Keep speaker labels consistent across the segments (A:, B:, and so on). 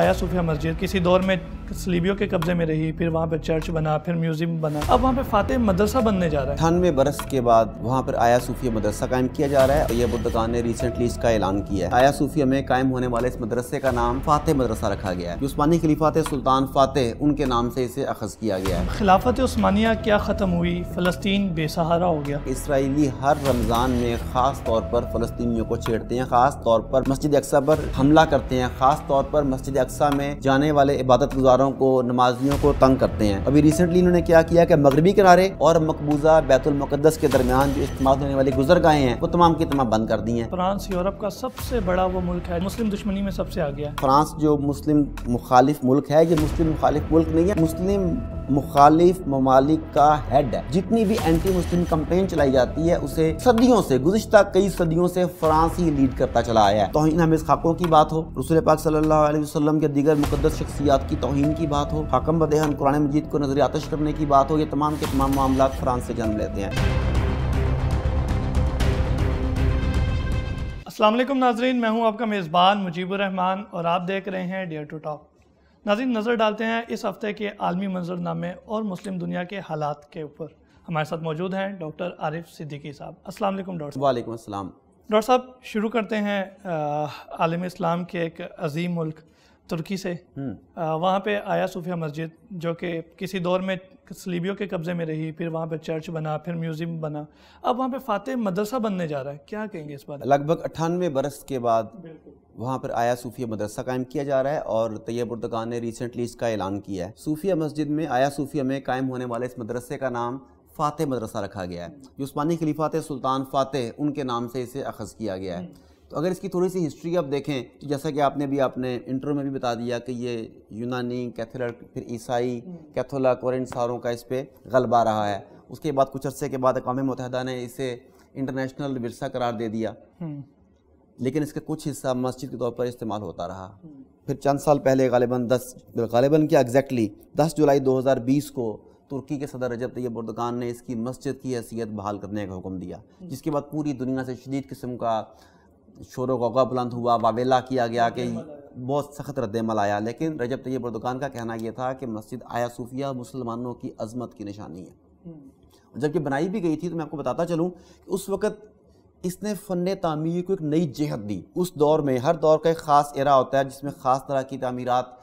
A: आया सूफिया मस्जिद किसी दौर में सलीबियों के कब्जे में रही फिर वहाँ पे चर्च बना फिर म्यूजियम बना अब वहाँ पे फातेह मदरसा बनने जा रहा है
B: अठानवे बरस के बाद वहाँ पर आया सूफिया मदरसा कायम किया जा रहा है यह बुद्ध ने रिसेंटली इसका ऐलान किया है आया सूफिया में कायम होने वाले इस मदरसे का नाम फातेह मदरसा रखा गया है उस्मानी खिलीफात सुल्तान फातेह उनके नाम से इसे अखज किया गया है
A: खिलाफत उस्मानिया क्या खत्म हुई फलस्तीन बेसहारा हो गया इसराइली हर रमजान में खास तौर
B: पर फलस्तियों को छेड़ते हैं खास तौर पर मस्जिद अक्सा पर हमला करते हैं खास तौर पर मस्जिद अक्सा में जाने वाले इबादत गुजारों दारों को नमाजियों को तंग करते हैं अभी रिसेंटली इन्होंने क्या किया कि मगरबी किनारे और मकबूजा बैतुलमक़दस के दरमियान जो इस्तेमाल होने वाली गुजरगाहें हैं वो तमाम की तमाम बंद कर दी हैं
A: फ्रांस यूरोप का सबसे बड़ा वो मुल्क है मुस्लिम दुश्मनी में सबसे आ गया
B: फ्रांस जो मुस्लिम मुखालिफ मुल्क है ये मुस्लिम मुखालिफ मुल्क नहीं है मुस्लिम मुखालिफ ममालिक का हेड है जितनी भी एंटी मुस्लिम कंपेन चलाई जाती है उसे सदियों से गुजशत कई सदियों से फ्रांस ही लीड करता चला आया है तोहन हमें खाकों की बात हो रसूल पाक सल्लल्लाहु अलैहि वसल्लम के दीगर मुकदस शख्सियात की तोहन की बात हो हाकम बदहन कुरान मजीद को नजर आतश करने की बात हो ये तमाम के तमाम मामला फ्रांस से जन्म लेते हैं
A: असलम नाजरीन मैं हूं आपका मेज़बान मुजीबुर रहमान और आप देख रहे हैं डेयर टू टॉप नाजिन नज़र डालते हैं इस हफ्ते के आलमी मंजरनामे और मुस्लिम दुनिया के हालात के ऊपर हमारे साथ मौजूद हैं डॉक्टर आरिफ सिद्दीकी साहब अस्सलाम वालेकुम डॉक्टर वालेकुम अस्सलाम डॉक्टर साहब शुरू करते हैं आलम इस्लाम के एक अजीम मुल्क तुर्की से हम्म। वहाँ पे आया सूफिया मस्जिद जो कि किसी दौर में सलीबियों के कब्ज़े में रही फिर वहाँ पे चर्च बना फिर म्यूज़ियम बना अब वहाँ पे फातह मदरसा बनने जा रहा है क्या कहेंगे इस बात
B: लगभग अट्ठानवे बरस के बाद वहाँ पर आया सूफिया मदरसा कायम किया जा रहा है और तैयब उर्दगान ने रिसेंटली इसका ऐलान किया है सूफिया मस्जिद में आया सूफिया में कायम होने वाले इस मदरसे का नाम फ़ातह मदरसा रखा गया है जो उस्मानी खलीफात सुल्तान फ़ातह उनके नाम से इसे अखज़ किया गया है हम्म। तो अगर इसकी थोड़ी सी हिस्ट्री आप देखें तो जैसा कि आपने भी आपने इंटरव्यू में भी बता दिया कि ये यूनानी कैथोलिक फिर ईसाई कैथोलिक हम्म। और इन सारों का इस पर गलबा रहा है उसके बाद कुछ अरसे के बाद अकवा मुतहदा ने इसे इंटरनेशनल विरसा करार दे दिया हम्म। लेकिन इसका कुछ हिस्सा मस्जिद के तौर पर इस्तेमाल होता रहा हम्म। फिर चंद साल पहले गालिबा दस गालिबा क्या एग्जैक्टली दस जुलाई बीस को तुर्की के सदर रजब तैयब उर्दगान ने इसकी मस्जिद की हैसियत बहाल करने का हुक्म दिया जिसके बाद पूरी दुनिया से शदीद किस्म का शोर गौगा बुलंद हुआ वावेला किया गया कि बहुत सख्त रद्दमल आया लेकिन रजब तैयब बर्दुकान का कहना यह था कि मस्जिद आया सूफिया मुसलमानों की अजमत की निशानी है हम्म। जबकि बनाई भी गई थी तो मैं आपको बताता चलूँ कि उस वक़्त इसने फ़न तमीर को एक नई जहत दी उस दौर में हर दौर का एक ख़ास एरा होता है जिसमें ख़ास तरह की तमीरत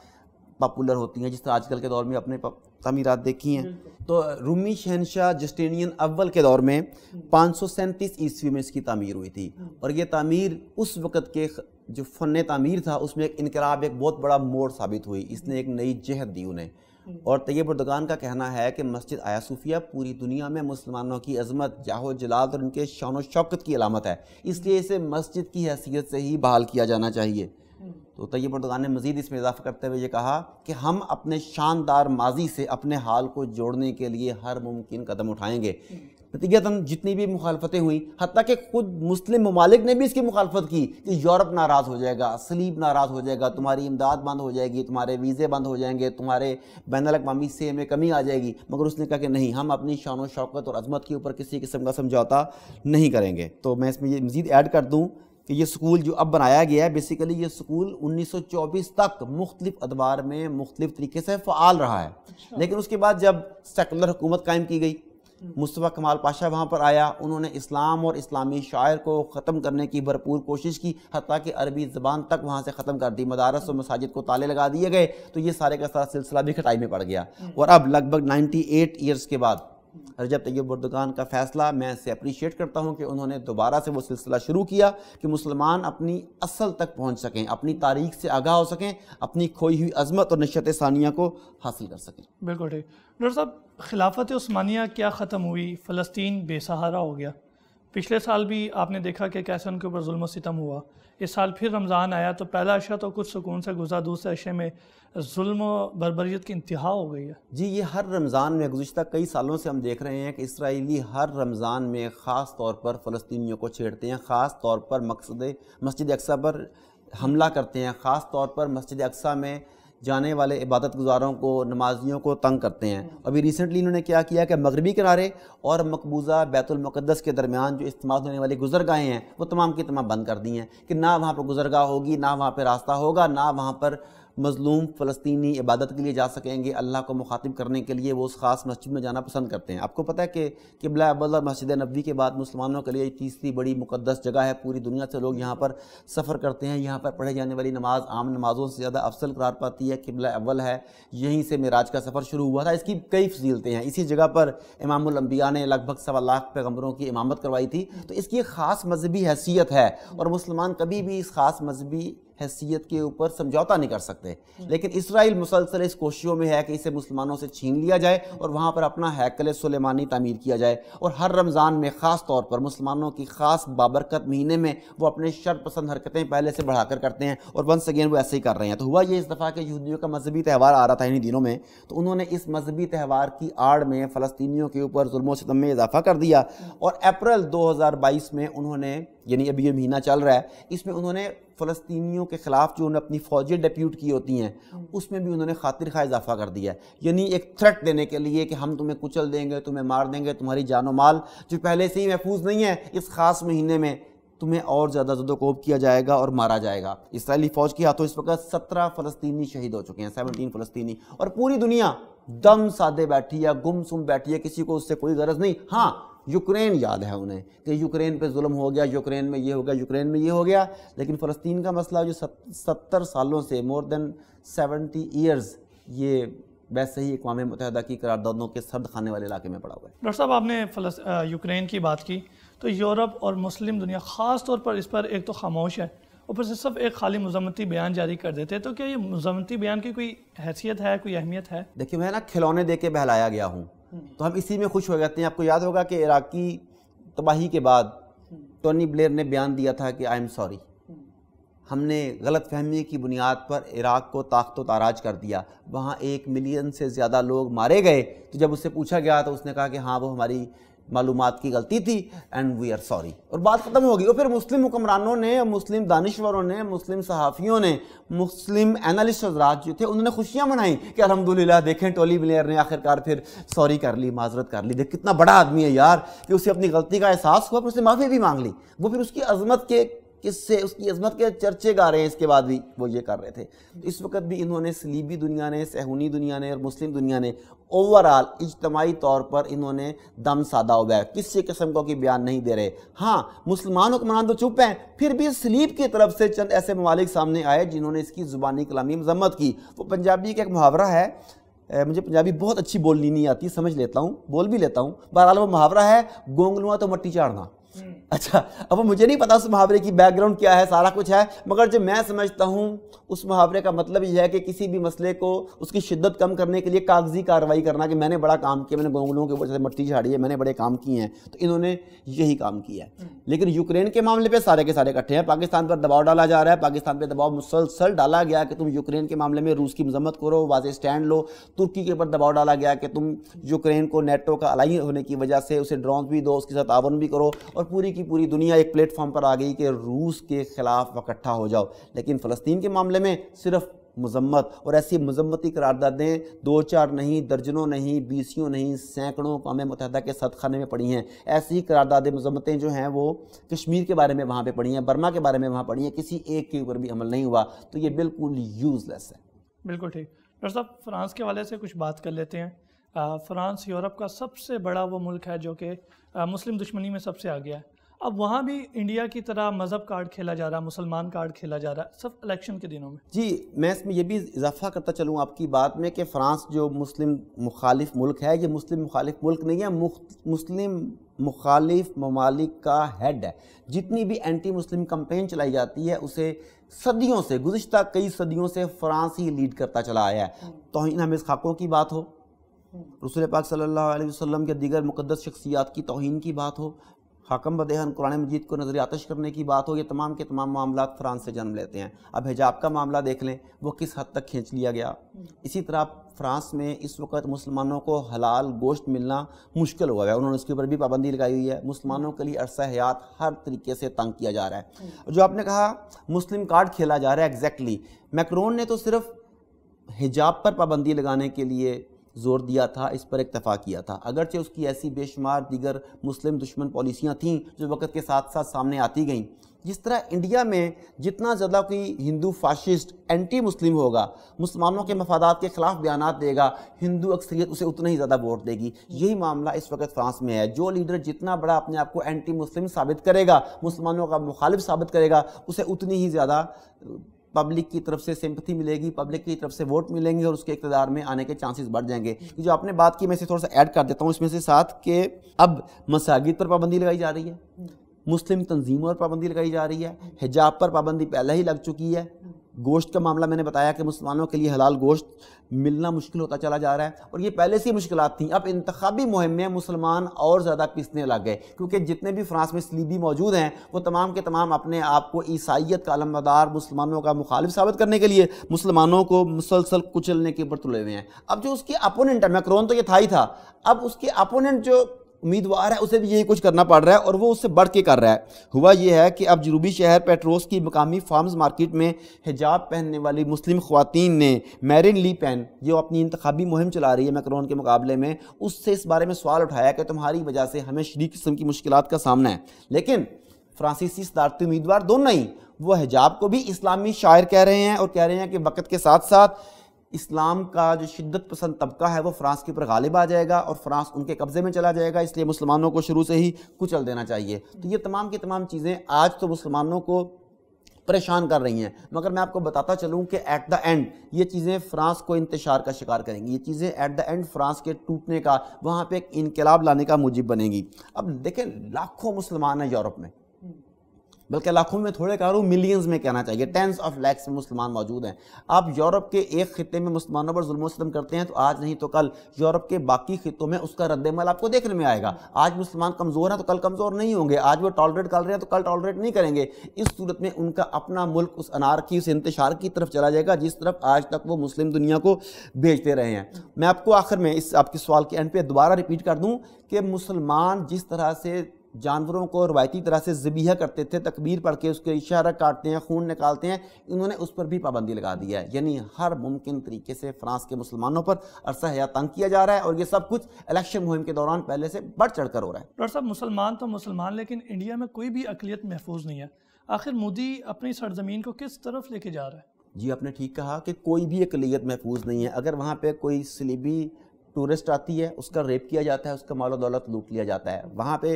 B: पॉपुलर होती हैं जिस तरह आजकल के दौर में अपने तमीरत देखी हैं तो रूमी शहनशाह जस्टिनियन अव्वल के दौर में पाँच सौ सैंतीस ईस्वी में इसकी तमीर हुई थी हाँ। और ये तमीर उस वक़्त के जो फ़न तमीर था उसमें एक इनकलाब एक बहुत बड़ा मोड़ साबित हुई इसने एक नई जहत दी उन्हें और तैयब उर्दगान का कहना है कि मस्जिद आया सूफिया पूरी दुनिया में मुसलमानों की अजमत जाहो जलाल और उनके शान शौकत की अलामत है इसलिए इसे मस्जिद की हैसियत से ही बहाल किया जाना चाहिए तो तैयब अरदगान ने मज़ीद इसमें इजाफ़ा करते हुए ये कहा कि हम अपने शानदार माजी से अपने हाल को जोड़ने के लिए हर मुमकिन कदम उठाएँगे नतीजता जितनी भी मुखालफतें हुई हती कि खुद मुस्लिम ममालिक ने भी इसकी मुखालफत की कि यूरोप नाराज़ हो जाएगा सलीब नाराज़ हो जाएगा तुम्हारी इमदाद बंद हो जाएगी तुम्हारे वीज़े बंद हो जाएंगे तुम्हारे बैन अवी से में कमी आ जाएगी मगर उसने कहा कि नहीं हम अपनी शान शौकत और अजमत के ऊपर किसी किस्म का समझौता नहीं करेंगे तो मैं इसमें ये मज़ीद ऐड कर दूँ कि ये स्कूल जो अब बनाया गया है बेसिकली ये स्कूल 1924 तक मुख्तलिफ अदवार में मुख्तलिफ तरीके से फ़ाल रहा है अच्छा। लेकिन उसके बाद जब सेकुलर हुकूमत कायम की गई मुस्तफ़ा कमाल पाशा वहाँ पर आया उन्होंने इस्लाम और इस्लामी शायर को ख़त्म करने की भरपूर कोशिश की हती कि अरबी ज़बान तक वहाँ से ख़त्म कर दी मदारस और मसाजिद को ताले लगा दिए गए तो ये सारे का सारा सिलसिला भी खटाई में पड़ गया हम्म। और अब लगभग 98 ईयर्स के बाद रजब तैयब बर्दगान का फ़ैसला मैं इसे अप्रीशिएट करता हूँ कि उन्होंने दोबारा से वो सिलसिला शुरू किया कि मुसलमान अपनी असल तक पहुँच सकें अपनी तारीख से आगाह हो सकें अपनी खोई हुई अजमत और नशत सानिया को हासिल कर सकें
A: बिल्कुल ठीक डॉक्टर साहब खिलाफत स्मानिया क्या ख़त्म हुई फ़लस्तीन बेसहारा हो गया पिछले साल भी आपने देखा कि कैसे उनके ऊपर म सितम हुआ इस साल फिर रमज़ान आया तो पहला अशा तो कुछ सुकून से गुजरा दूसरे अशे में म बरबरीत की इंतहा हो गई है
B: जी ये हर रमज़ान में गुज्तर कई सालों से हम देख रहे हैं कि इसराइली हर रमज़ान में ख़ास तौर पर फ़लस्तनी को छेड़ते हैं ख़ास तौर पर मकसद मस्जिद अक्सा पर हमला करते हैं ख़ास तौर पर मस्जिद अक्सा में जाने वाले इबादत गुजारों को नमाजियों को तंग करते हैं अभी रिसेंटली इन्होंने क्या किया कि मगरबी किनारे और मकबूजा बैतुलमक़दस के दरमियान जो इस्तेमाल होने वाली गुजरगाहें हैं वो तमाम की तमाम बंद कर दी हैं कि ना वहाँ पर गुजरगाह होगी ना वहाँ पर रास्ता होगा ना वहाँ पर मज़लूम फ़लस्तनी इबादत के लिए जा सकेंगे अल्लाह को मुखातिब करने के लिए वो उस ख़ास मस्जिद में जाना पसंद करते हैं आपको पता है कि किबला अबल्ला मस्जिद नबी के बाद मुसलमानों के लिए तीसरी बड़ी मुकदस जगह है पूरी दुनिया से लोग यहाँ पर सफ़र करते हैं यहाँ पर पढ़े जाने वाली नमाज आम नमाज़ों से ज़्यादा अफसल करार पाती है किबला अव्वल है यहीं से मेराज का सफ़र शुरू हुआ था इसकी कई फजीलतें हैं इसी जगह पर इमामबिया ने लगभग सवा लाख पैगम्बरों की इमामत करवाई थी तो इसकी एक ख़ास मजहबी हैसियत है और मुसलमान कभी भी इस ख़ास मजहबी हैसियत के ऊपर समझौता नहीं कर सकते लेकिन इसराइल मुसलसल इस कोशिशों में है कि इसे मुसलमानों से छीन लिया जाए और वहाँ पर अपना हैकल सुलेमानी तमीर किया जाए और हर रमज़ान में ख़ास तौर पर मुसलमानों की ख़ास बाबरकत महीने में वो अपने शर पसंद हरकतें पहले से बढ़ाकर करते हैं और वंस अगेन वो ऐसे ही कर रहे हैं तो हुआ ये इस दफ़ा के यहूदियों का मजहबी त्यौहार आ रहा था इन्हीं दिनों में तो उन्होंने इस मजहबी त्यौहार की आड़ में फ़लस्तियों के ऊपर जुल्मों सितम में इजाफा कर दिया और अप्रैल बाईस में उन्होंने यानी अभी ये महीना चल रहा है इसमें उन्होंने फ़लस्तियों के ख़िलाफ़ जो उन्होंने अपनी फौजें डेप्यूट की होती हैं उसमें भी उन्होंने खातिर खा इजाफा कर दिया है यानी एक थ्रेट देने के लिए कि हम तुम्हें कुचल देंगे तुम्हें मार देंगे तुम्हारी जानो माल जो पहले से ही महफूज नहीं है इस ख़ास महीने में तुम्हें और ज़्यादा जदोकोब किया जाएगा और मारा जाएगा इसराइली फ़ौज के हाथों इस वक्त सत्रह फ़लस्तनी शहीद हो चुके हैं सेवनटीन फ़लस्तनी और पूरी दुनिया दम सादे बैठी या गुम बैठी है किसी को उससे कोई गरज नहीं हाँ यूक्रेन याद है उन्हें कि यूक्रेन पे जुल्म हो गया यूक्रेन में ये हो गया यूक्रेन में ये हो गया लेकिन फ़लस्तीन का मसला जो सत्तर सालों से मोर देन सेवेंटी ईयर्स ये वैसे ही अकवा मुतहदा की करारदादों के सर्द खाने वाले इलाके में
A: पड़ा हुआ है डॉक्टर साहब आपने यूक्रेन की बात की तो यूरोप और मुस्लिम दुनिया ख़ास तौर पर इस पर एक तो खामोश है ऊपर से सब एक खाली मजम्मती बयान जारी कर देते तो क्या ये मजम्मती बयान की कोई हैसियत है कोई अहमियत है
B: देखिए मैं ना खिलौने दे के बहलाया गया हूँ तो हम इसी में खुश हो जाते हैं आपको याद होगा कि इराकी तबाही के बाद टोनी ब्लेयर ने बयान दिया था कि आई एम सॉरी हमने गलत फहमी की बुनियाद पर इराक को ताकत ताराज कर दिया वहाँ एक मिलियन से ज़्यादा लोग मारे गए तो जब उससे पूछा गया तो उसने कहा कि हाँ वो हमारी मालूम की गलती थी एंड वी आर सॉरी और बात ख़त्म होगी और फिर मुस्लिम हुक्मरानों ने मुस्लिम दानश्वरों ने मुस्लिम सहाफ़ियों ने मुस्लिम एनालिस्ट हजरात जो थे उन्होंने खुशियाँ मनाई कि अलहमदिल्ला देखें टोली ब्लेयर ने आखिरकार फिर सॉरी कर ली माजरत कर ली देख कितना बड़ा आदमी है यार कि उसे अपनी गलती का एहसास हुआ फिर उसने माफ़ी भी मांग ली वो फिर उसकी अजमत के किससे उसकी अजमत के चर्चे गा रहे हैं इसके बाद भी वो ये कर रहे थे तो इस वक्त भी इन्होंने सलीबी दुनिया ने सहूनी दुनिया ने और मुस्लिम दुनिया ने ओवरऑल इजतमाही तौर पर इन्होंने दम सादा उगाया किसी किस्म को कि बयान नहीं दे रहे हाँ मुसलमान हुक्मरान तो चुप हैं फिर भी सलीब की तरफ से चंद ऐसे ममालिक सामने आए जिन्होंने इसकी ज़ुबानी कलामी मजम्मत की वो पंजाबी का एक मुहावरा है मुझे पंजाबी बहुत अच्छी बोलनी नहीं आती समझ लेता हूँ बोल भी लेता हूँ बहरहाल वो मुहावरा है गोंगलुआ तो मट्टी चाड़ना अच्छा अब मुझे नहीं पता उस मुहावरे की बैकग्राउंड क्या है सारा कुछ है मगर जो मैं समझता हूँ उस मुहावरे का मतलब यह है कि किसी भी मसले को उसकी शिद्दत कम करने के लिए कागजी कार्रवाई करना कि मैंने बड़ा काम किया मैंने गोंगलों के वजह से मट्टी झाड़ी है मैंने बड़े काम किए हैं तो इन्होंने यही काम किया है हम्म। लेकिन यूक्रेन के मामले पर सारे के सारे इकट्ठे हैं पाकिस्तान पर दबाव डाला जा रहा है पाकिस्तान पर दबाव मुसलसल डाला गया कि तुम यूक्रेन के मामले में रूस की मजम्मत करो वाजे स्टैंड लो तुर्की के ऊपर दबाव डाला गया कि तुम यूक्रेन को नेटो का अलाइन होने की वजह से उसे ड्रोन भी दो उसके साथ आवन भी करो और पूरी की पूरी दुनिया एक प्लेटफॉर्म पर आ गई कि रूस के ख़िलाफ़ इकट्ठा हो जाओ लेकिन फ़लस्तीन के मामले में सिर्फ मजम्मत और ऐसी मजम्मती करारदादें दो चार नहीं दर्जनों नहीं बीसियों नहीं सैकड़ों अवाम मुतहद के सदखाने में पड़ी हैं ऐसी करारदादें मजम्मतें जो हैं वो कश्मीर के बारे में वहाँ पर पड़ी हैं बर्मा के बारे में वहाँ पड़ी हैं किसी एक के ऊपर भी अमल नहीं हुआ तो ये बिल्कुल यूज़लेस है
A: बिल्कुल ठीक डॉक्टर साहब फ्रांस के वाले से कुछ बात कर लेते हैं फ्रांस यूरोप का सबसे बड़ा वो मुल्क है जो कि मुस्लिम दुश्मनी में सबसे आ गया है अब वहाँ भी इंडिया की तरह मज़हब कार्ड खेला जा रहा है मुसलमान कार्ड खेला जा रहा है सब इलेक्शन के दिनों में
B: जी मैं इसमें यह भी इजाफा करता चलूँ आपकी बात में कि फ़्रांस जो मुस्लिम मुखालिफ मुल्क है ये मुस्लिम मुखालिफ मुल्क नहीं है मुस्लिम मुखालिफ ममालिक का हेड है जितनी भी एंटी मुस्लिम कंपेन चलाई जाती है उसे सदियों से गुज्त कई सदियों से फ़्रांस ही लीड करता चला आया है हम्म। तोहन हमें खाकों की बात हो हम्म। रसूल पाक सल्लल्लाहु अलैहि वसल्लम के दीगर मुकदस शख्सियात की तोहन की बात हो हाकम बदहन कुरान मजीद को नजर आतश करने की बात हो ये तमाम के तमाम मामला फ्रांस से जन्म लेते हैं अब हिजाब का मामला देख लें वो किस हद तक खींच लिया गया इसी तरह फ्रांस में इस वक्त मुसलमानों को हलाल गोश्त मिलना मुश्किल हुआ है उन्होंने उसके ऊपर भी पाबंदी लगाई हुई है मुसलमानों के लिए अरसा हयात हर तरीके से तंग किया जा रहा है जो आपने कहा मुस्लिम कार्ड खेला जा रहा है एग्जैक्टली मैक्रोन ने तो सिर्फ हिजाब पर पाबंदी लगाने के लिए जोर दिया था इस पर इतफा किया था अगरचे उसकी ऐसी बेशुमार दीगर मुस्लिम दुश्मन पॉलिसियाँ थीं जो वक्त के साथ साथ सामने आती गईं जिस तरह इंडिया में जितना ज़्यादा कोई हिंदू फाशिस्ट एंटी मुस्लिम होगा मुसलमानों के मफादात के ख़िलाफ़ बयान देगा हिंदू अक्सरियत उसे उतना ही ज़्यादा वोट देगी यही मामला इस वक्त फ्रांस में है जो लीडर जितना बड़ा अपने आप को एंटी मुस्लिम साबित करेगा मुसलमानों का मुखालिफ साबित करेगा उसे उतनी ही ज़्यादा पब्लिक की तरफ से सिंपथी मिलेगी पब्लिक की तरफ से वोट मिलेंगे और उसके इकतदार में आने के चांसेस बढ़ जाएंगे जो आपने बात की मैं इसे थोड़ा सा ऐड कर देता हूँ इसमें से साथ के अब मसाजिद पर पाबंदी लगाई जा रही है मुस्लिम तंजीमों पर पाबंदी लगाई जा रही है हिजाब पर पाबंदी पहले ही लग चुकी है गोश्त का मामला मैंने बताया कि मुसलमानों के लिए हलाल गोश्त मिलना मुश्किल होता चला जा रहा है और ये पहले से ही मुश्किल थी अब इंतबी मुहिम में मुसलमान और ज़्यादा पिसने लग गए क्योंकि जितने भी फ्रांस में सलीबी मौजूद हैं वो तमाम के तमाम अपने आप को ईसाइत का अलमदार मुसलमानों का मुखालिफ साबित करने के लिए मुसलमानों को मुसलसल कुचलने के ऊपर तुले हुए हैं अब जो उसके अपोनेंट है मैक्रोन तो ये था ही था अब उसके अपोनेंट जो उम्मीदवार है उसे भी यही कुछ करना पड़ रहा है और वो उससे बढ़ के कर रहा है हुआ यह है कि अब जनूबी शहर पेट्रोस की मकामी फार्म्स मार्केट में हिजाब पहनने वाली मुस्लिम खुवान ने मैरिन ली पेन जो अपनी इंतबी मुहिम चला रही है मैक्रोन के मुकाबले में उससे इस बारे में सवाल उठाया कि तुम्हारी वजह से हमें शरीक किस्म की मुश्किल का सामना है लेकिन फ्रांसीसी सदारती उम्मीदवार दोनों ही वो हिजाब को भी इस्लामी शायर कह रहे हैं और कह रहे हैं कि वक्त के साथ साथ इस्लाम का जो शिद्दत पसंद तबका है वो फ्रांस के ऊपर गालिब आ जाएगा और फ्रांस उनके कब्ज़े में चला जाएगा इसलिए मुसलमानों को शुरू से ही कुचल देना चाहिए तो ये तमाम की तमाम चीज़ें आज तो मुसलमानों को परेशान कर रही हैं मगर मैं आपको बताता चलूँ कि एट द एंड ये चीज़ें फ्रांस को इंतशार का शिकार करेंगी ये चीज़ें एट द एंड फ्रांस के टूटने का वहाँ पर एक इनकलाब लाने का मुजिब बनेगी अब देखें लाखों मुसलमान हैं यूरोप में बल्कि लाखों में थोड़े कह मिलियंस में कहना चाहिए टेंस ऑफ लैक्स में मुसलमान मौजूद हैं आप यूरोप के एक खत्े में मुसलमानों पर जुल्म सितम करते हैं तो आज नहीं तो कल यूरोप के बाकी खितों में उसका रद्दमल आपको देखने में आएगा आज मुसलमान कमज़ोर हैं तो कल कमज़ोर नहीं होंगे आज वो टॉलरेट कर रहे हैं तो कल टॉलरेट नहीं करेंगे इस सूरत में उनका अपना मुल्क उस अनार की उस इंतशार की तरफ चला जाएगा जिस तरफ आज तक वो मुस्लिम दुनिया को भेजते रहे हैं मैं आपको आखिर में इस आपके सवाल के एंड पे दोबारा रिपीट कर दूँ कि मुसलमान जिस तरह से जानवरों को रवायती तरह से जबीहा करते थे तकबीर पढ़ के उसके इशारा काटते हैं खून निकालते हैं इन्होंने उस पर भी पाबंदी लगा दी है यानी हर मुमकिन तरीके से फ्रांस के मुसलमानों पर अरसा हया तंग किया जा रहा है और ये सब कुछ इलेक्शन मुहिम के दौरान पहले से बढ़ चढ़ कर हो रहा है
A: डॉक्टर साहब मुसलमान तो मुसलमान लेकिन इंडिया में कोई भी अकलीत महफूज नहीं है आखिर मोदी अपनी सरजमीन को किस तरफ लेके जा रहा है
B: जी आपने ठीक कहा कि कोई भी अकलीत महफूज नहीं है अगर वहाँ पर कोई सलीबी टूरिस्ट आती है उसका रेप किया जाता है उसका मालो दौलत लूट लिया जाता है वहाँ पे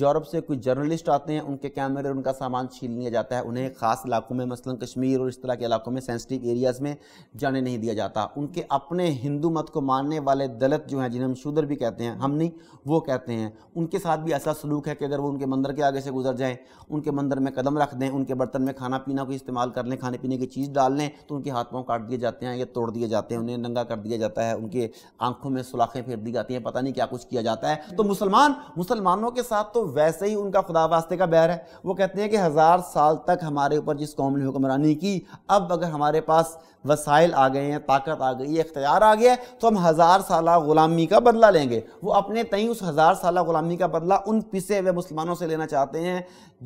B: यूरोप से कोई जर्नलिस्ट आते हैं उनके कैमरे उनका सामान छीन लिया जाता है उन्हें ख़ास इलाकों में मसलन कश्मीर और इस तरह के इलाकों में सेंसिटिव एरियाज़ में जाने नहीं दिया जाता उनके अपने हिंदू मत को मानने वाले दलित जो हैं जिन्हें हम शूदर भी कहते हैं हम नहीं वो कहते हैं उनके साथ भी ऐसा सलूक है कि अगर वो उनके मंदिर के आगे से गुजर जाएँ उनके मंदिर में कदम रख दें उनके बर्तन में खाना पीना को इस्तेमाल कर लें खाने पीने की चीज़ डाल लें तो उनके हाथ पाँव काट दिए जाते हैं या तोड़ दिए जाते हैं उन्हें नंगा कर दिया जाता है उनके आँखों में सुलाखें फेर दी जाती हैं पता नहीं क्या कुछ किया जाता है तो मुसलमान मुसलमानों के साथ तो वैसे ही उनका खुदा वास्ते का बैर है वो कहते हैं कि हज़ार साल तक हमारे ऊपर जिस कौम ने हुक्मरानी की अब अगर हमारे पास वसाइल आ गए हैं ताकत आ गई है इख्तियार आ गया है तो हम हज़ार साल ग़ुलामी का बदला लेंगे वो अपने तई उस हज़ार साल ग़ुलामी का बदला उन पिसे हुए मुसलमानों से लेना चाहते हैं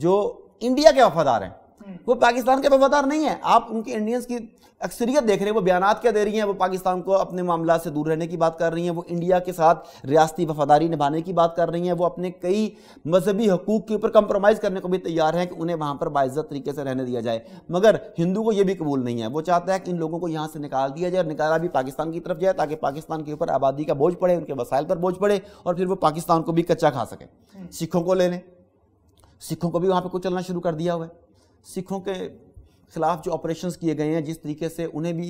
B: जो इंडिया के वफादार हैं हम्म। वो पाकिस्तान के वफादार नहीं है आप उनके इंडियंस की अक्सरियत देख रहे हैं वो बयान क्या दे रही हैं वो पाकिस्तान को अपने मामला से दूर रहने की बात कर रही हैं वो इंडिया के साथ रियासती वफादारी निभाने की बात कर रही हैं वो अपने कई मजहबी हकूक के ऊपर कंप्रोमाइज़ करने को भी तैयार हैं कि उन्हें वहाँ पर बाइज़त तरीके से रहने दिया जाए मगर हिंदू को ये भी कबूल नहीं है वो चाहता है कि इन लोगों को यहाँ से निकाल दिया जाए और निकाला भी पाकिस्तान की तरफ जाए ताकि पाकिस्तान के ऊपर आबादी का बोझ पड़े उनके वसाइल पर बोझ पड़े और फिर वो पाकिस्तान को भी कच्चा खा सके हम्म। सिखों को ले लें सिखों को भी वहाँ पर कुछ चलना शुरू कर दिया हुआ है सिखों के खिलाफ जो ऑपरेशंस किए गए हैं जिस तरीके से उन्हें भी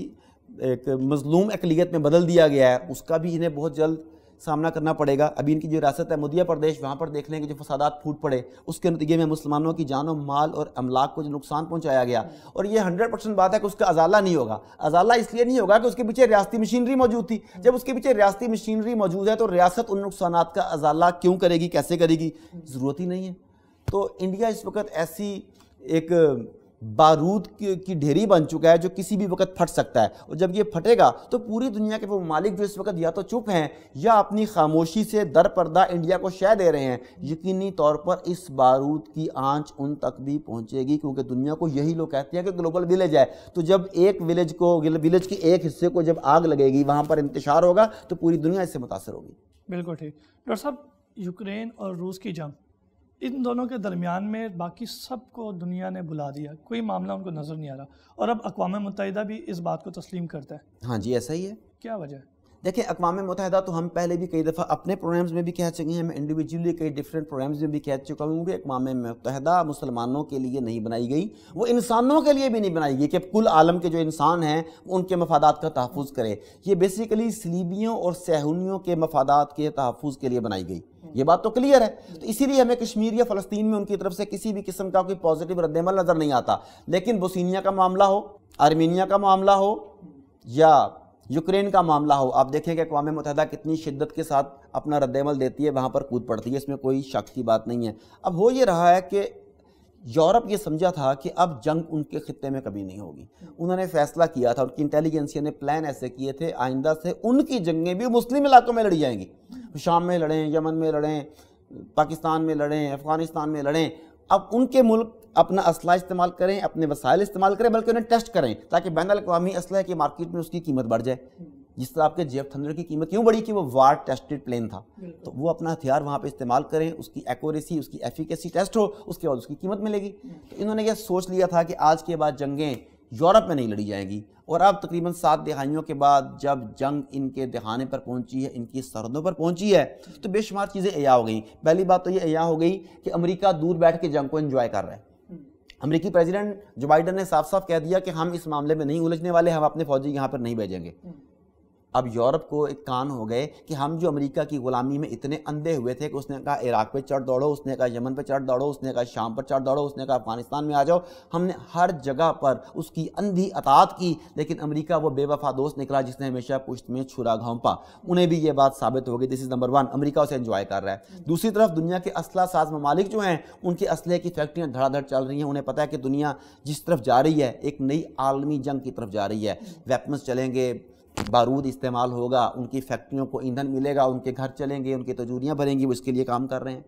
B: एक मजलूम अकलीत में बदल दिया गया है उसका भी इन्हें बहुत जल्द सामना करना पड़ेगा अभी इनकी जो रियासत है मध्य प्रदेश वहाँ पर देख लेंगे जो फसादात फूट पड़े उसके नतीजे में मुसलमानों की जानों माल और अमलाक को जो नुकसान पहुँचाया गया और ये हंड्रेड परसेंट बात है कि उसका अजाला नहीं होगा अजाला इसलिए नहीं होगा कि उसके पीछे रियाती मशीनरी मौजूद थी जब उसके पीछे रियासती मशीनरी मौजूद है तो रियासत उन नुकसान का अजाला क्यों करेगी कैसे करेगी ज़रूरत ही नहीं है तो इंडिया इस वक्त ऐसी एक बारूद की ढेरी बन चुका है जो किसी भी वक्त फट सकता है और जब ये फटेगा तो पूरी दुनिया के वो मालिक जो इस वक्त या तो चुप हैं या अपनी खामोशी से दर पर्दा इंडिया को शह दे रहे हैं यकीनी तौर पर इस बारूद की आंच उन तक भी पहुंचेगी क्योंकि दुनिया को यही लोग कहते हैं कि ग्लोबल विलेज है तो जब एक विलेज को विलेज के एक हिस्से को जब आग लगेगी वहाँ पर इंतशार होगा तो पूरी दुनिया इससे मुतासर होगी
A: बिल्कुल ठीक डॉक्टर साहब यूक्रेन और रूस की जंग इन दोनों के दरमियान में बाकी सब को दुनिया ने बुला दिया कोई मामला उनको नज़र नहीं आ रहा और अब अकवा मुतहदा भी इस बात को तस्लीम करता है हाँ जी ऐसा ही है क्या वजह है
B: देखिए अकवा मुतहदा तो हम पहले भी कई दफ़ा अपने प्रोग्राम्स में भी कह चुके हैं मैं इंडिविजुअली कई डिफरेंट प्रोग्राम्स में भी कह चुका हूँ कि अकवा मुतहदा मुसलमानों के लिए नहीं बनाई गई वो इंसानों के लिए भी नहीं बनाई गई कि कुल आलम के जो इंसान हैं उनके मफादा का तहफ़ करे ये बेसिकली सलीबियों और सहूनीों के मफादात के तहफ़ के लिए बनाई गई ये बात तो क्लियर है तो इसीलिए हमें कश्मीर या फलस्तीन में उनकी तरफ से किसी भी किस्म का कोई पॉजिटिव रद्दमल नज़र नहीं आता लेकिन बोसिनिया का मामला हो आर्मीनिया का मामला हो या यूक्रेन का मामला हो आप देखें कि अकवा मुतहदा कितनी शिद्दत के साथ अपना रद्दमल देती है वहाँ पर कूद पड़ती है इसमें कोई शक की बात नहीं है अब हो ये रहा है कि यूरोप ये समझा था कि अब जंग उनके ख़त्े में कभी नहीं होगी उन्होंने फैसला किया था उनकी इंटेलिजेंसी ने प्लान ऐसे किए थे आइंदा से उनकी जंगें भी मुस्लिम इलाकों में लड़ी जाएंगी शाम में लड़ें यमन में लड़ें पाकिस्तान में लड़ें अफ़गानिस्तान में लड़ें अब उनके मुल्क अपना असला इस्तेमाल करें अपने वसाइल इस्तेमाल करें बल्कि उन्हें टेस्ट करें ताकि बैन अवी असलह की मार्केट में उसकी कीमत बढ़ जाए हम्म। जिस तरह आपके जेफ थंडर की कीमत क्यों बढ़ी कि वो वार टेस्टेड प्लेन था तो वो अपना हथियार वहाँ पे इस्तेमाल करें उसकी एक्यूरेसी उसकी एफिकेसी टेस्ट हो उसके बाद उसकी कीमत मिलेगी हम्म। तो इन्होंने ये सोच लिया था कि आज के बाद जंगें यूरोप में नहीं लड़ी जाएंगी और अब तकरीबन सात दहाइयों के बाद जब जंग इनके दहाने पर पहुंची है इनकी सरहदों पर पहुंची है तो बेशुमार चीज़ें अया हो गई पहली बात तो ये अया हो गई कि अमेरिका दूर बैठ के जंग को इन्जॉय कर रहा है अमरीकी प्रेसिडेंट जो बाइडन ने साफ साफ कह दिया कि हम इस मामले में नहीं उलझने वाले हम अपने फौजी यहाँ पर नहीं भेजेंगे अब यूरोप को एक कान हो गए कि हम जो अमेरिका की गुलामी में इतने अंधे हुए थे कि उसने कहा इराक पे चढ़ दौड़ो उसने कहा यमन पे चढ़ दौड़ो उसने कहा शाम पर चढ़ दौड़ो उसने कहा अफगानिस्तान में आ जाओ हमने हर जगह पर उसकी अंधी अतात की लेकिन अमेरिका वो बेवफा दोस्त निकला जिसने हमेशा पुश्त में छुरा घोंपा उन्हें भी ये बात साबित हो गई this is number one America उसे इन्जॉय कर रहा है हम्म। दूसरी तरफ दुनिया के असला साज ममालिक जो हैं उनके असले की फैक्ट्रियाँ धड़ाधड़ चल रही हैं उन्हें पता है कि दुनिया जिस तरफ जा रही है एक नई आलमी जंग की तरफ जा रही है वेपन्स हम्म। चलेंगे बारूद इस्तेमाल होगा उनकी फैक्ट्रियों को ईंधन मिलेगा उनके घर चलेंगे उनकी तजूरियाँ भरेंगी वो इसके लिए काम कर रहे हैं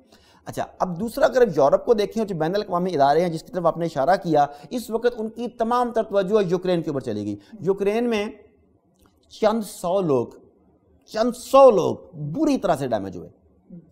B: अच्छा अब दूसरा अगर यूरोप को देखें जो बैन अवी इदारे हैं जिसकी तरफ आपने इशारा किया इस वक्त उनकी तमाम तरतवजो यूक्रेन के ऊपर चली गई यूक्रेन में चंद सौ लोग चंद सौ लोग बुरी तरह से डैमेज हुए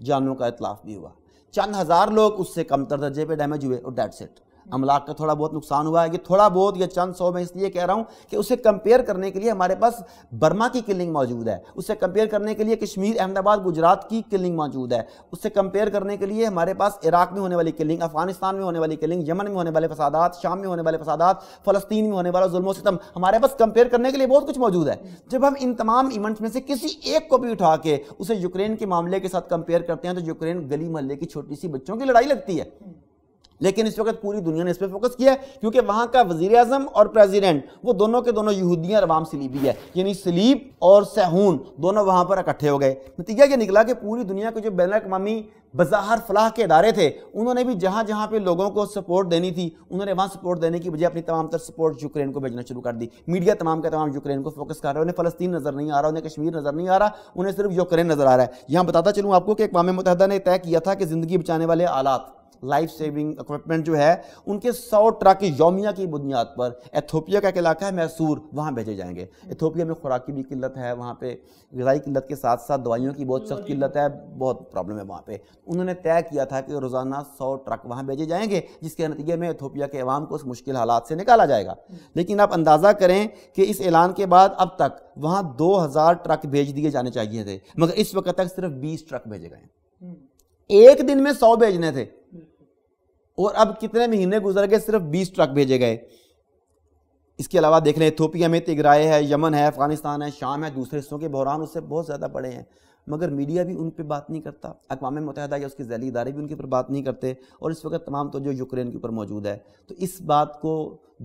B: जानों का इतलाफ भी हुआ चंद हज़ार लोग उससे कम तर दर्जे पर डैमेज हुए और डेट सेट अमलाक का थोड़ा बहुत नुकसान हुआ है कि थोड़ा बहुत या चंद सौ में इसलिए कह रहा हूँ कि उसे कंपेयर करने के लिए हमारे पास बर्मा की किलिंग मौजूद है उसे कंपेयर करने के लिए कश्मीर अहमदाबाद गुजरात की किलिंग मौजूद है उससे कंपेयर करने के लिए हमारे पास इराक में होने वाली किलिंग अफगानिस्तान में होने वाली किलिंग यमन में होने वाले फसादात शाम में होने वाले फसादात फलस्तीन में होने वाला जुलमो सितम हमारे पास कंपेयर करने के लिए बहुत कुछ मौजूद है जब हम इन तमाम इवेंट्स में से किसी एक को भी उठा के उसे यूक्रेन के मामले के साथ कंपेयर करते हैं तो यूक्रेन गली मोहल्ले की छोटी सी बच्चों की लड़ाई लगती है लेकिन इस वक्त पूरी दुनिया ने इस पर फोकस किया है क्योंकि वहाँ का वजीर अजम और प्रेजिडेंट वो दोनों के दोनों यहूदियाँ और अवाम सलीबी है यानी सलीब और सहून दोनों वहाँ पर इकट्ठे हो गए नतीजा ये निकला कि पूरी दुनिया के जो बैन अवी बज़ाहर फलाह के इदारे थे उन्होंने भी जहाँ जहाँ पे लोगों को सपोर्ट देनी थी उन्होंने वहाँ सपोर्ट देने की बजाय अपनी तमाम तर सपोर्ट यूक्रेन को भेजना शुरू कर दी मीडिया तमाम का तमाम यूक्रेन को फोकस कर रहा है उन्हें फलस्तीन नज़र नहीं आ रहा उन्हें कश्मीर नज़र नहीं आ रहा उन्हें सिर्फ यूक्रेन नज़र आ रहा है यहाँ बताता चलूँ आपको कि अकवा मुतहदा ने तय किया था कि ज़िंदगी बचाने वाले आलात लाइफ सेविंग इक्विपमेंट जो है उनके सौ ट्रक योमिया की बुनियाद पर एथोपिया का एक इलाका है मैसूर वहाँ भेजे जाएंगे एथोपिया में खुराक की भी किल्लत है वहाँ पे गजाई किल्लत के साथ साथ दवाइयों की बहुत सख्त किल्लत है बहुत प्रॉब्लम है वहाँ पे उन्होंने तय किया था कि रोज़ाना सौ ट्रक वहाँ भेजे जाएंगे जिसके नतीजे में एथोपिया के अवाम को उस मुश्किल हालात से निकाला जाएगा लेकिन आप अंदाज़ा करें कि इस ऐलान के बाद अब तक वहाँ दो ट्रक भेज दिए जाने चाहिए थे मगर इस वक्त तक सिर्फ बीस ट्रक भेजे गए एक दिन में सौ भेजने थे और अब कितने महीने गुजर गए सिर्फ बीस ट्रक भेजे गए इसके अलावा देख लें थोपिया में तिगराए है यमन है अफगानिस्तान है शाम है दूसरे हिस्सों के बहरान उससे बहुत ज़्यादा बड़े हैं मगर मीडिया भी उन पर बात नहीं करता अकवा मुतहद या उसके जैली इदारे भी उनके ऊपर बात नहीं करते और इस वक्त तमाम तो जो यूक्रेन के ऊपर मौजूद है तो इस बात को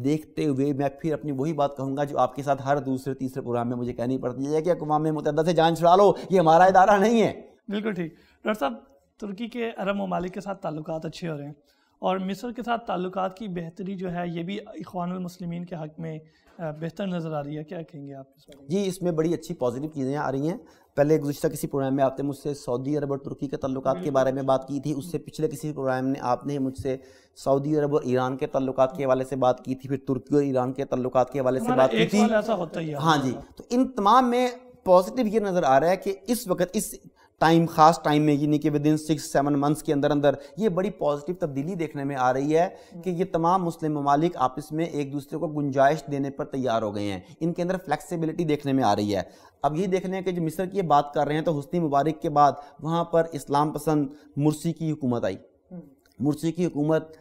B: देखते हुए मैं फिर अपनी वही बात कहूँगा जो आपके साथ हर दूसरे तीसरे प्रोग्राम में मुझे कहनी पड़ती है कि अकवा मुतहदा से जान छुड़ा लो ये हमारा इदारा नहीं है
A: बिल्कुल ठीक डॉक्टर साहब तुर्की के अरब ममालिक के साथ ताल्लुक अच्छे हो रहे हैं और मिस्र के साथ ताल्लुक की बेहतरी जो है ये भी इखवानमसलिमिन के हक़ में बेहतर नज़र आ रही है क्या कहेंगे आप इसमें? जी
B: इसमें बड़ी अच्छी पॉजिटिव चीज़ें आ रही हैं पहले गुजशत किसी प्रोग्राम में आपने मुझसे सऊदी अरब और तुर्की के तल्ल के बारे में बात की थी उससे पिछले किसी प्रोग्राम ने आपने मुझसे सऊदी अरब और ईरान के तल्ल के हवाले से बात की थी फिर तुर्की और ईरान के तल्लुक के हवाले से बात की थी ऐसा होता ही है हाँ जी तो इन तमाम में पॉजिटिव ये नज़र आ रहा है कि इस वक्त इस टाइम खास टाइम में यानी कि within six seven months के अंदर अंदर ये बड़ी पॉजिटिव तब्दीली देखने में आ रही है कि ये तमाम मुस्लिम ममालिक आपस में एक दूसरे को गुंजाइश देने पर तैयार हो गए हैं इनके अंदर फ्लैक्सीबिलिटी देखने में आ रही है अब ये देख रहे हैं कि जो मिस्र की बात कर रहे हैं तो हस्नी मुबारक के बाद वहाँ पर इस्लाम पसंद मुर्सी की हुकूमत आई मुर्सी की हुकूमत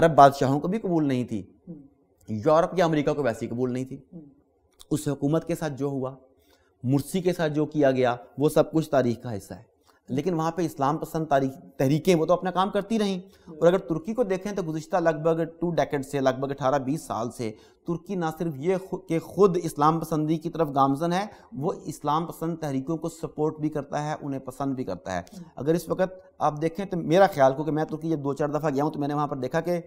B: अरब बादशाहों को भी कबूल नहीं थी हम्म। यूरोप या अमेरिका को वैसी कबूल नहीं थी हम्म। उस हुकूमत के साथ जो हुआ मुर्सी के साथ जो किया गया वो सब कुछ तारीख का हिस्सा है लेकिन वहाँ पे इस्लाम पसंद तारीख तहरीकें वो तो अपना काम करती रहीं हम्म। और अगर तुर्की को देखें तो गुज्त लगभग टू डेकेड से लगभग अठारह बीस साल से तुर्की ना सिर्फ ये कि खुद इस्लाम पसंदी की तरफ गामजन है वो इस्लाम पसंद तहरीकों को सपोर्ट भी करता है उन्हें पसंद भी करता है हम्म। अगर इस वक्त आप देखें तो मेरा ख्याल को कि मैं तुर्की जब दो चार दफ़ा गया हूँ तो मैंने वहाँ पर देखा कि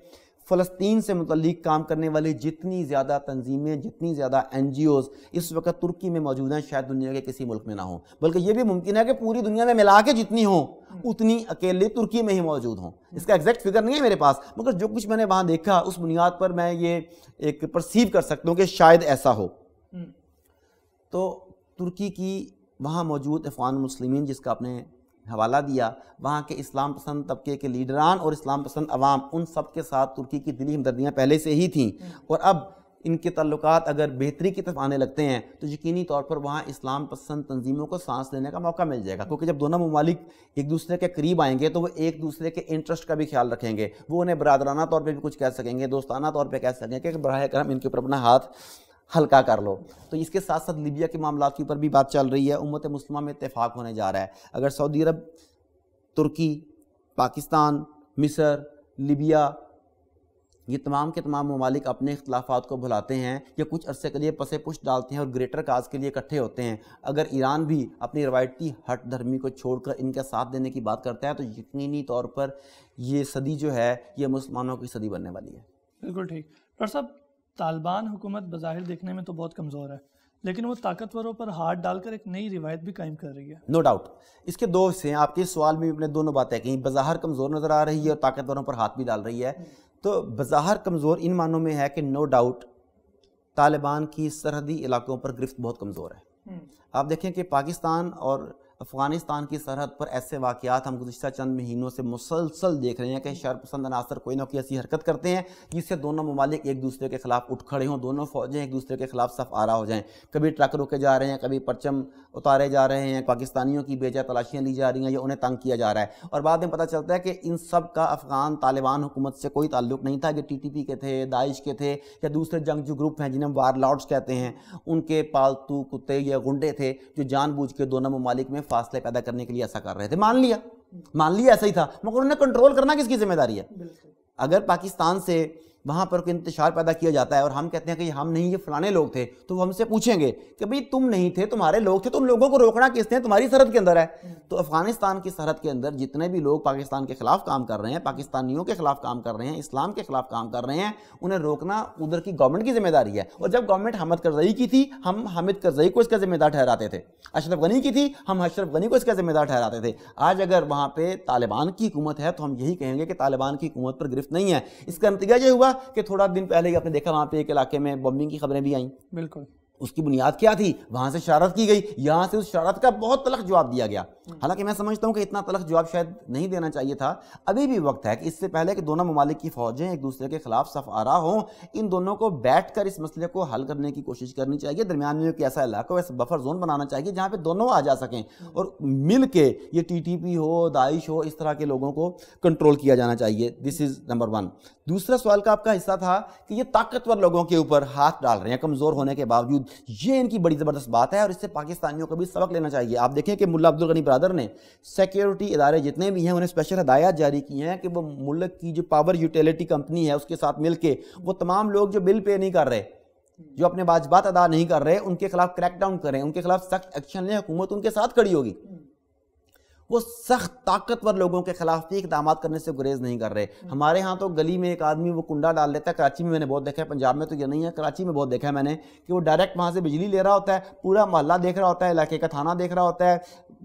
B: फ़लस्तीन से मतलब काम करने वाली जितनी ज़्यादा तनजीमें जितनी ज़्यादा एन इस वक्त तुर्की में मौजूद हैं शायद दुनिया के किसी मुल्क में ना हो बल्कि ये भी मुमकिन है कि पूरी दुनिया में मिला के जितनी हों उतनी अकेले तुर्की में ही मौजूद हों इसका एग्जैक्ट फिगर नहीं है मेरे पास मगर जो कुछ मैंने वहाँ देखा उस बुनियाद पर मैं ये एक परसीव कर सकता हूँ कि शायद ऐसा हो हम्म। तो तुर्की की वहाँ मौजूद अफान मुस्लिम जिसका आपने हवाला दिया वहाँ के इस्लाम पसंद तबके के लीडरान और इस्लाम पसंद अवाम उन सब के साथ तुर्की की दिली हमदर्दियाँ पहले से ही थीं हम्म। और अब इनके तल्लक अगर बेहतरी की तरफ आने लगते हैं तो यकीनी तौर पर वहाँ इस्लाम पसंद तंजीमों को सांस लेने का मौका मिल जाएगा क्योंकि जब दोनों ममालिक एक दूसरे के करीब आएंगे तो वो एक दूसरे के इंटरेस्ट का भी ख्याल रखेंगे वो उन्हें बरदराना तौर पर भी कुछ कह सकेंगे दोस्ताना तौर पर कह सकेंगे कि बरह करम इनके ऊपर अपना हाथ हल्का कर लो तो इसके साथ साथ लीबिया के मामला के ऊपर भी बात चल रही है उम्मत मुस्लिमा में इतफाक़ होने जा रहा है अगर सऊदी अरब तुर्की पाकिस्तान मिस्र लीबिया ये तमाम के तमाम ममालिक अपने अख्तलाफात को भुलाते हैं या कुछ अरसे के लिए पसे पुश डालते हैं और ग्रेटर काज के लिए इकट्ठे होते हैं अगर ईरान भी अपनी रवायती हट धर्मी को छोड़कर इनका साथ देने की बात करता है तो यकीनी तौर पर ये सदी जो है ये मुसलमानों की सदी बनने वाली है
A: बिल्कुल ठीक डॉक्टर साहब तालिबान हुकूमत बाहर देखने में तो बहुत कमज़ोर है लेकिन वो ताकतवरों पर हाथ डालकर एक नई रिवायत भी कायम कर रही है
B: नो no डाउट इसके दो हिस्से हैं आपके इस सवाल में अपने दोनों बातें कहीं बाहर कमज़ोर नज़र आ रही है और ताकतवरों पर हाथ भी डाल रही है तो बाहर कमज़ोर इन मानों में है कि नो डाउट तालिबान की सरहदी इलाकों पर गिरफ्त बहुत कमज़ोर है हम्म। आप देखें कि पाकिस्तान और अफगानिस्तान की सरहद पर ऐसे वाक़त हम गुजशत चंद महीनों से मुसलसल देख रहे हैं कि शरपसंद अनासर कोई ना कोई ऐसी हरकत करते हैं जिससे दोनों ममालिक एक दूसरे के खिलाफ उठ खड़े हों दोनों फौजें एक दूसरे के खिलाफ सफ आरा हो जाएँ कभी ट्रक रुके जा रहे हैं कभी परचम उतारे जा रहे हैं पाकिस्तानियों की बेजा तलाशियाँ ली जा रही हैं या उन्हें तंग किया जा रहा है और बाद में पता चलता है कि इन सब का अफगान तालिबान हुकूमत से कोई ताल्लुक नहीं था कि टी टी पी के थे दाइश के थे या दूसरे जंगजू ग्रुप हैं जिन्हें वार लॉर्ड्स कहते हैं उनके पालतू कुत्ते या गुंडे थे जो जानबूझ के दोनों ममालिक में फासले पैदा करने के लिए ऐसा कर रहे थे मान लिया मान लिया ऐसा ही था मगर उन्हें कंट्रोल करना किसकी जिम्मेदारी है अगर पाकिस्तान से वहाँ पर इंतजार पैदा किया जाता है और हम कहते हैं कि हम नहीं ये फलाने लोग थे तो वो हमसे पूछेंगे कि भाई तुम नहीं थे तुम्हारे लोग थे तुम लोगों को रोकना किसने तुम्हारी सरहद के अंदर है तो अफगानिस्तान की सरहद के अंदर जितने भी लोग पाकिस्तान के खिलाफ काम कर रहे हैं पाकिस्तानियों के खिलाफ काम कर रहे हैं इस्लाम के खिलाफ काम कर रहे हैं उन्हें रोकना उधर की गवर्नमेंट की जिम्मेदारी है और जब गवर्नमेंट हमद करजई की थी हम हामिद करजई को इसका जिम्मेदार ठहराते थे अशरफ गनी की थी हम अशरफ गनी को इसका जिम्मेदार ठहराते थे आज अगर वहाँ पर तालिबान की हुकूमत है तो हम यही कहेंगे कि तालिबान की हुकूमत पर गिरफ्त नहीं है इसका नतीजा ये हुआ कि थोड़ा दिन पहले ही आपने देखा वहाँ पे एक इलाके में बॉम्बिंग की खबरें भी आई बिल्कुल उसकी बुनियाद क्या थी वहां से शरारत की गई यहां से उस शरारत का बहुत तलख जवाब दिया गया हालांकि मैं समझता हूं कि इतना तलख जवाब शायद नहीं देना चाहिए था अभी भी वक्त है कि इससे पहले कि दोनों ममालिक की फ़ौजें एक दूसरे के खिलाफ सफ आ रहा हों इन दोनों को बैठ कर इस मसले को हल करने की कोशिश करनी चाहिए दरमियान में एक ऐसा इलाका ऐसा बफर जोन बनाना चाहिए जहाँ पर दोनों आ जा सकें और मिल के ये टी टी पी हो दाइश हो इस तरह के लोगों को कंट्रोल किया जाना चाहिए दिस इज़ नंबर वन दूसरा सवाल का आपका हिस्सा था कि ये ताकतवर लोगों के ऊपर हाथ डाल रहे हैं कमज़ोर होने के बावजूद ये इनकी बड़ी ज़बरदस्त बात है और इससे पाकिस्तानियों को भी सबक लेना चाहिए आप देखें कि मुला अब्दुल गनी बरदर ने सिक्योरिटी इदारे जितने भी हैं उन्हें स्पेशल हदायत जारी की हैं कि वो मुल्क की जो पावर यूटिलिटी कंपनी है उसके साथ मिल वो तमाम लोग जो बिल पे नहीं कर रहे जो अपने बाजबात अदा नहीं कर रहे उनके खिलाफ क्रैकडाउन करें उनके खिलाफ सख्त एक्शन लें हुकूमत उनके साथ खड़ी होगी वो सख्त ताकतवर लोगों के खिलाफ भी इकदाम करने से गुरेज नहीं कर रहे हमारे यहाँ तो गली में एक आदमी वो कुंडा डाल लेता है कराची में मैंने बहुत देखा है पंजाब में तो ये नहीं है कराची में बहुत देखा है मैंने कि वो डायरेक्ट वहाँ से बिजली ले रहा होता है पूरा मोहल्ला देख रहा होता है इलाके का थाना देख रहा होता है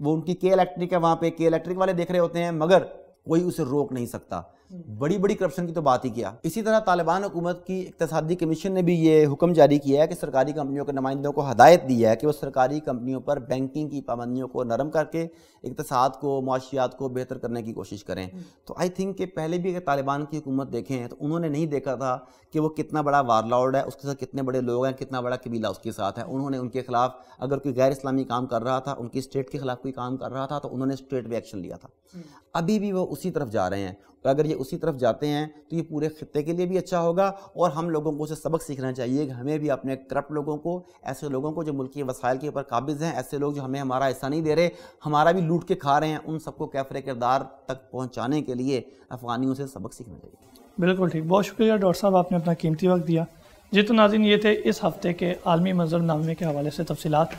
B: वो उनकी के इलेक्ट्रिक है वहाँ पे के इलेक्ट्रिक वाले देख रहे होते हैं मगर कोई उसे रोक नहीं सकता बड़ी बड़ी करप्शन की तो बात ही किया इसी तरह तालिबान हुकूमत की इकतदी कमीशन ने भी ये हुक्म जारी किया है कि सरकारी कंपनियों के नुमाइंदों को हदायत दी है कि वो सरकारी कंपनियों पर बैंकिंग की पाबंदियों को नरम करके इकतसाद को मुआशियात को बेहतर करने की कोशिश करें हम्म। तो आई थिंक कि पहले भी अगर तालिबान की हुकूमत देखें तो उन्होंने नहीं देखा था कि वो कितना बड़ा वारलाउड है उसके साथ कितने बड़े लोग हैं कितना बड़ा कबीला उसके साथ है उन्होंने उनके खिलाफ अगर कोई गैर इस्लामी काम कर रहा था उनकी स्टेट के खिलाफ कोई काम कर रहा था तो उन्होंने स्टेट भी एक्शन लिया था हम्म। अभी भी वो उसी तरफ जा रहे हैं और अगर ये उसी तरफ जाते हैं तो ये पूरे खत्े के लिए भी अच्छा होगा और हम लोगों को उसे सबक सीखना चाहिए कि हमें भी अपने करप्ट लोगों को ऐसे लोगों को जो मुल्की वसायल के ऊपर काबिज़ हैं ऐसे लोग जो हमें हमारा हिस्सा नहीं दे रहे हमारा भी लूट के खा रहे हैं उन सबको कैफरे किरदार तक पहुँचाने के लिए अफ़गानियों से सबक सीखना चाहिए
A: बिल्कुल ठीक बहुत शुक्रिया डॉक्टर साहब आपने अपना कीमती वक्त दिया जी तो नाजिन ये थे इस हफ्ते के आलमी मंजरनामे के हवाले से तफसीत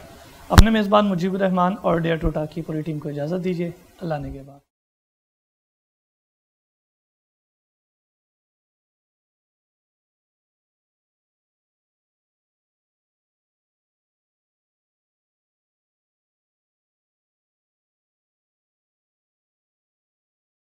A: अपने मेज़बान मुजीबरहमान और डेयर टोटा की पूरी टीम को इजाज़त दीजिए अल्लाह ने के बाद